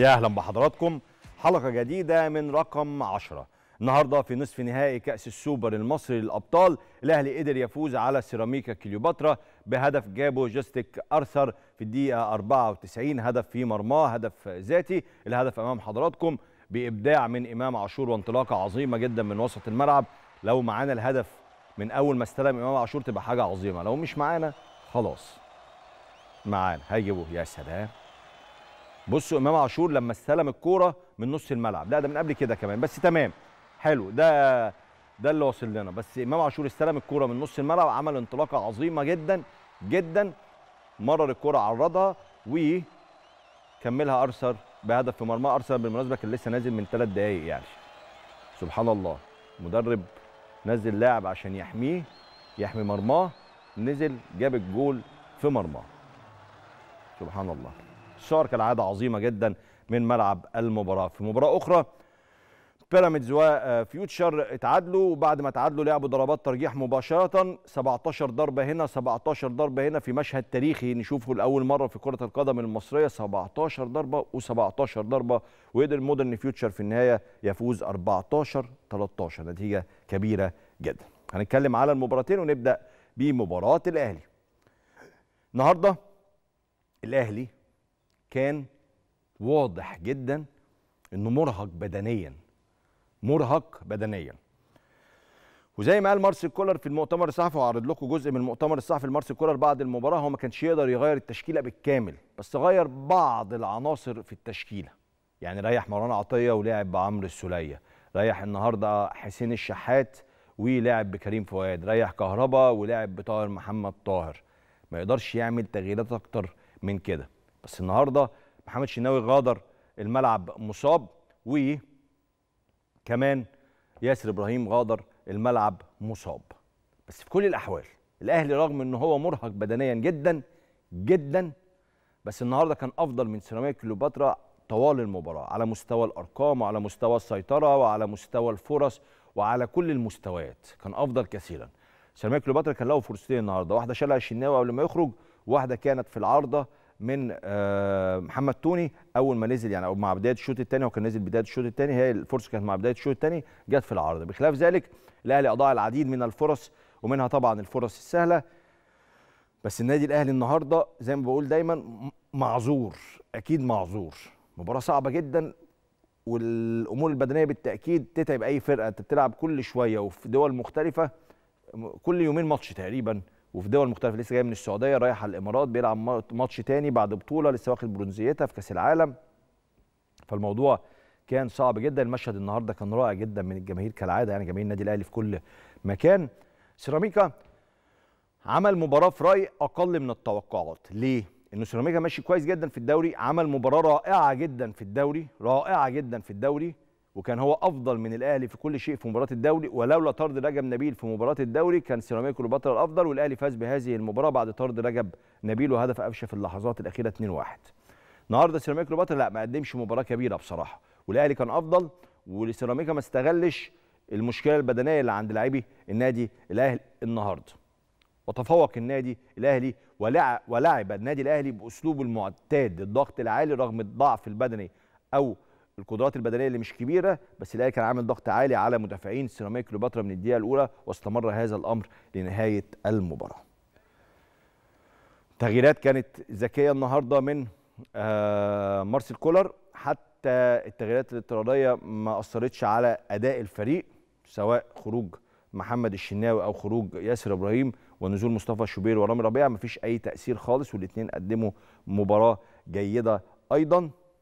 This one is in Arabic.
يا اهلا بحضراتكم حلقه جديده من رقم 10 النهارده في نصف نهائي كاس السوبر المصري للابطال الاهلي قدر يفوز على سيراميكا كليوباترا بهدف جابه جاستيك ارثر في الدقيقه 94 هدف في مرماه هدف ذاتي الهدف امام حضراتكم بابداع من امام عاشور وانطلاقه عظيمه جدا من وسط الملعب لو معانا الهدف من اول ما استلم امام عاشور تبقى حاجه عظيمه لو مش معانا خلاص معانا هيجيبه يا سلام بصوا امام عاشور لما استلم الكوره من نص الملعب لا ده من قبل كده كمان بس تمام حلو ده ده اللي واصل لنا بس امام عاشور استلم الكوره من نص الملعب عمل انطلاقه عظيمه جدا جدا مرر الكوره عرضها وكملها ارسر بهدف في مرمى ارسنال بالمناسبه كان لسه نازل من ثلاث دقائق يعني سبحان الله مدرب نزل لاعب عشان يحميه يحمي مرماه نزل جاب الجول في مرماه سبحان الله صور كالعاده عظيمه جدا من ملعب المباراه في مباراه اخرى بيراميدز وفيوتشر اتعادلوا وبعد ما اتعادلوا لعبوا ضربات ترجيح مباشره 17 ضربه هنا 17 ضربه هنا في مشهد تاريخي نشوفه لاول مره في كره القدم المصريه 17 ضربه و17 ضربه وقدر مودرن فيوتشر في النهايه يفوز 14 13 نتيجه كبيره جدا هنتكلم على المباراتين ونبدا بمباراه الاهلي النهارده الاهلي كان واضح جدا انه مرهق بدنيا مرهق بدنيا وزي ما قال مارسيل كولر في المؤتمر الصحفي وعرض لكم جزء من المؤتمر الصحفي لمارسيل كولر بعد المباراه هو ما كانش يقدر يغير التشكيله بالكامل بس غير بعض العناصر في التشكيله يعني ريح مروان عطيه ولعب بعمرو السوليه ريح النهارده حسين الشحات ولعب بكريم فؤاد ريح كهربا ولعب بطاهر محمد طاهر ما يقدرش يعمل تغييرات اكتر من كده بس النهارده محمد شناوي غادر الملعب مصاب وكمان ياسر ابراهيم غادر الملعب مصاب بس في كل الاحوال الاهلي رغم ان هو مرهق بدنيا جدا جدا بس النهارده كان افضل من سيراميكا كليوباترا طوال المباراه على مستوى الارقام وعلى مستوى السيطره وعلى مستوى الفرص وعلى كل المستويات كان افضل كثيرا سيراميكا كليوباترا كان له فرصتين النهارده واحده شالها الشناوي قبل ما يخرج واحده كانت في العارضه من آه، محمد توني اول ما نزل يعني او مع بدايه الشوط الثاني هو كان نزل بدايه الشوط الثاني هي الفرصه كانت مع بدايه الشوط الثاني جت في العارضه بخلاف ذلك الاهلي اضاع العديد من الفرص ومنها طبعا الفرص السهله بس النادي الاهلي النهارده زي ما بقول دايما معذور اكيد معذور مباراه صعبه جدا والامور البدنيه بالتاكيد تتعب اي فرقه انت بتلعب كل شويه وفي دول مختلفه كل يومين ماتش تقريبا وفي دول مختلفه لسه جاي من السعوديه رايح على الامارات بيلعب ماتش تاني بعد بطوله لسه واخد برونزيتها في كاس العالم فالموضوع كان صعب جدا المشهد النهارده كان رائع جدا من الجماهير كالعاده يعني جماهير النادي الاهلي في كل مكان سيراميكا عمل مباراه في رأيي اقل من التوقعات ليه انه سيراميكا ماشي كويس جدا في الدوري عمل مباراه رائعه جدا في الدوري رائعه جدا في الدوري وكان هو افضل من الاهلي في كل شيء في مباراه الدوري ولولا طرد رجب نبيل في مباراه الدوري كان سيراميكا البطل الافضل والاهلي فاز بهذه المباراه بعد طرد رجب نبيل وهدف قفشه في اللحظات الاخيره 2-1 النهارده سيراميكا البطل لا ما قدمش مباراه كبيره بصراحه والاهلي كان افضل وسيراميكا ما استغلش المشكله البدنيه اللي عند لاعبي النادي الاهلي النهارده وتفوق النادي الاهلي ولعب النادي الاهلي باسلوبه المعتاد الضغط العالي رغم الضعف البدني او القدرات البدنيه اللي مش كبيره بس الاهلي كان عامل ضغط عالي على مدافعين سيراميك كليوباترا من الدقيقه الاولى واستمر هذا الامر لنهايه المباراه. تغييرات كانت ذكيه النهارده من آه، مارسيل كولر حتى التغييرات الاضطراريه ما اثرتش على اداء الفريق سواء خروج محمد الشناوي او خروج ياسر ابراهيم ونزول مصطفى شوبير ورامي ربيعه ما فيش اي تاثير خالص والاثنين قدموا مباراه جيده ايضا